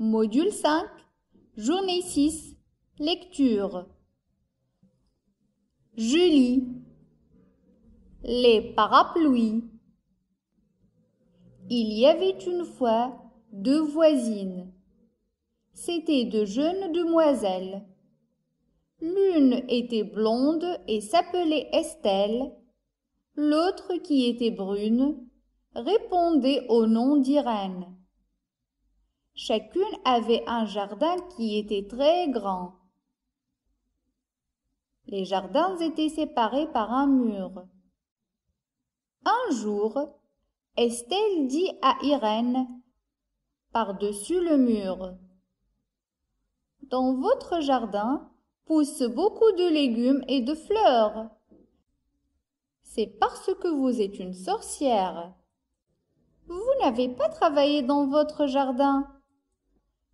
Module 5, journée 6, lecture. Julie. Les parapluies. Il y avait une fois deux voisines. C'étaient de jeunes demoiselles. L'une était blonde et s'appelait Estelle. L'autre, qui était brune, répondait au nom d'Irène. Chacune avait un jardin qui était très grand. Les jardins étaient séparés par un mur. Un jour, Estelle dit à Irène, par-dessus le mur, Dans votre jardin poussent beaucoup de légumes et de fleurs. C'est parce que vous êtes une sorcière. Vous n'avez pas travaillé dans votre jardin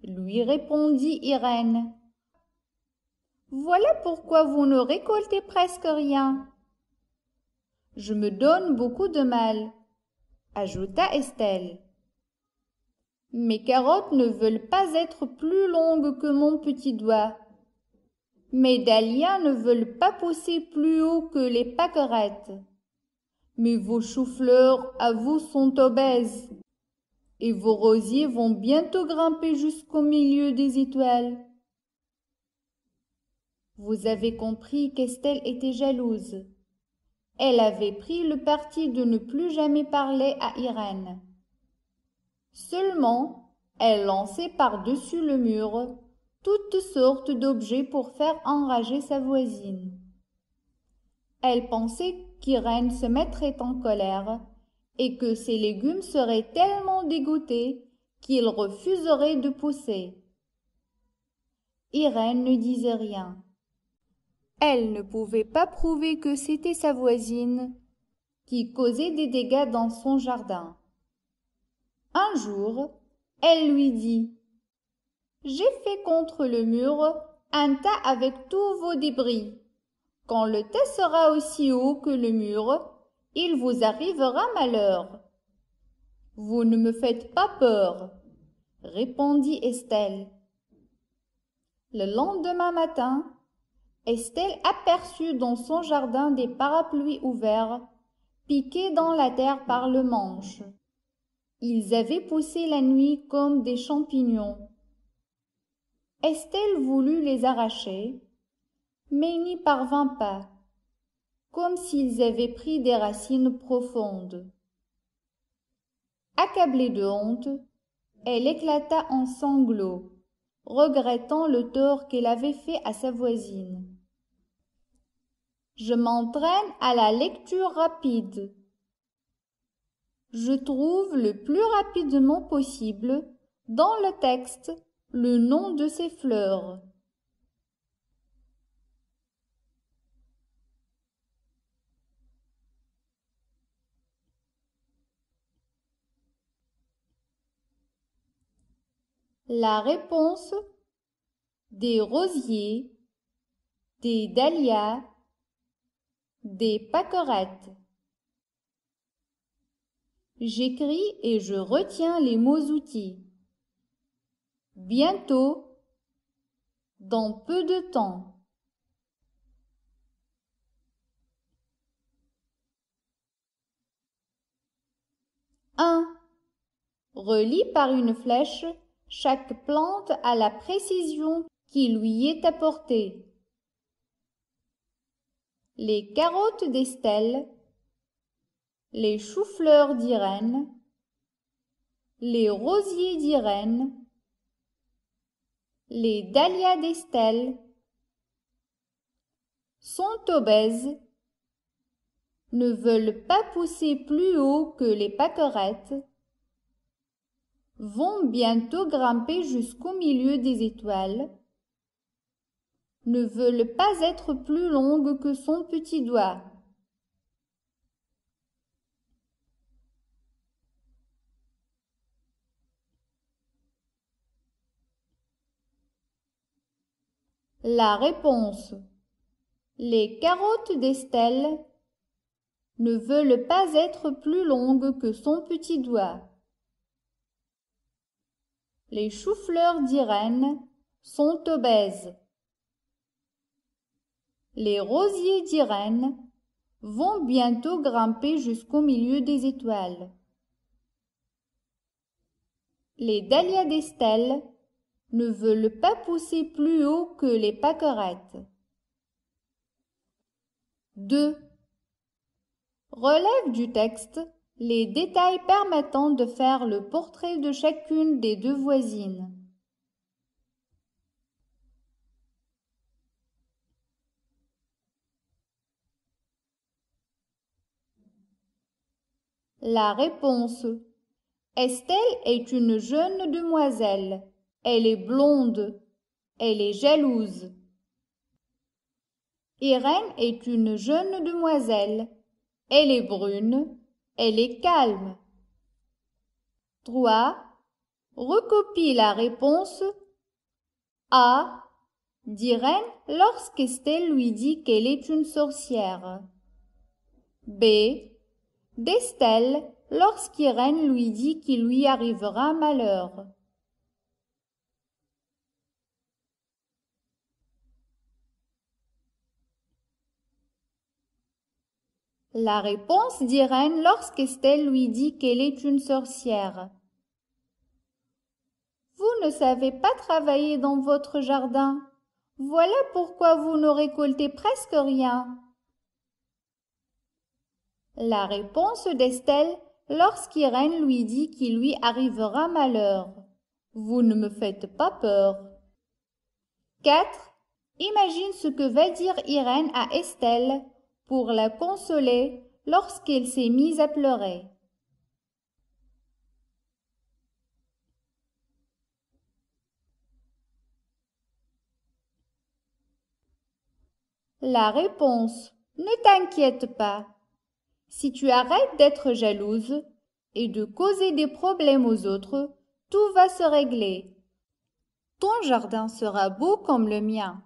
lui répondit Irène. Voilà pourquoi vous ne récoltez presque rien. Je me donne beaucoup de mal, ajouta Estelle. Mes carottes ne veulent pas être plus longues que mon petit doigt. Mes dahlias ne veulent pas pousser plus haut que les pâquerettes. Mais vos choux-fleurs à vous sont obèses et vos rosiers vont bientôt grimper jusqu'au milieu des étoiles. Vous avez compris qu'Estelle était jalouse. Elle avait pris le parti de ne plus jamais parler à Irène. Seulement, elle lançait par-dessus le mur toutes sortes d'objets pour faire enrager sa voisine. Elle pensait qu'Irène se mettrait en colère et que ses légumes seraient tellement dégoûtés qu'ils refuseraient de pousser. Irène ne disait rien. Elle ne pouvait pas prouver que c'était sa voisine qui causait des dégâts dans son jardin. Un jour, elle lui dit J'ai fait contre le mur un tas avec tous vos débris. Quand le tas sera aussi haut que le mur, il vous arrivera malheur. Vous ne me faites pas peur, répondit Estelle. Le lendemain matin, Estelle aperçut dans son jardin des parapluies ouverts, piqués dans la terre par le manche. Ils avaient poussé la nuit comme des champignons. Estelle voulut les arracher, mais n'y parvint pas comme s'ils avaient pris des racines profondes. Accablée de honte, elle éclata en sanglots, regrettant le tort qu'elle avait fait à sa voisine. Je m'entraîne à la lecture rapide. Je trouve le plus rapidement possible dans le texte le nom de ces fleurs. la réponse des rosiers, des dahlias, des pâquerettes. J'écris et je retiens les mots outils. Bientôt, dans peu de temps. Un. Relie par une flèche chaque plante a la précision qui lui est apportée. Les carottes d'Estelle, les choux-fleurs d'Irène, les rosiers d'Irène, les dahlias d'Estelle sont obèses, ne veulent pas pousser plus haut que les pâquerettes, vont bientôt grimper jusqu'au milieu des étoiles, ne veulent pas être plus longues que son petit doigt. La réponse Les carottes d'Estelle ne veulent pas être plus longues que son petit doigt. Les choux-fleurs d'Irène sont obèses. Les rosiers d'Irène vont bientôt grimper jusqu'au milieu des étoiles. Les dahlias d'Estelle ne veulent pas pousser plus haut que les pâquerettes. 2. Relève du texte les détails permettant de faire le portrait de chacune des deux voisines. La réponse Estelle est une jeune demoiselle. Elle est blonde. Elle est jalouse. Irène est une jeune demoiselle. Elle est brune. Elle est calme. 3. Recopie la réponse A. d'Irène lorsqu'Estelle lui dit qu'elle est une sorcière. B. D'Estelle lorsqu'Irène lui dit qu'il lui arrivera malheur. La réponse d'Irène lorsqu'Estelle lui dit qu'elle est une sorcière. Vous ne savez pas travailler dans votre jardin. Voilà pourquoi vous ne récoltez presque rien. La réponse d'Estelle lorsqu'Irène lui dit qu'il lui arrivera malheur. Vous ne me faites pas peur. 4. Imagine ce que va dire Irène à Estelle pour la consoler lorsqu'elle s'est mise à pleurer. La réponse Ne t'inquiète pas. Si tu arrêtes d'être jalouse et de causer des problèmes aux autres, tout va se régler. Ton jardin sera beau comme le mien.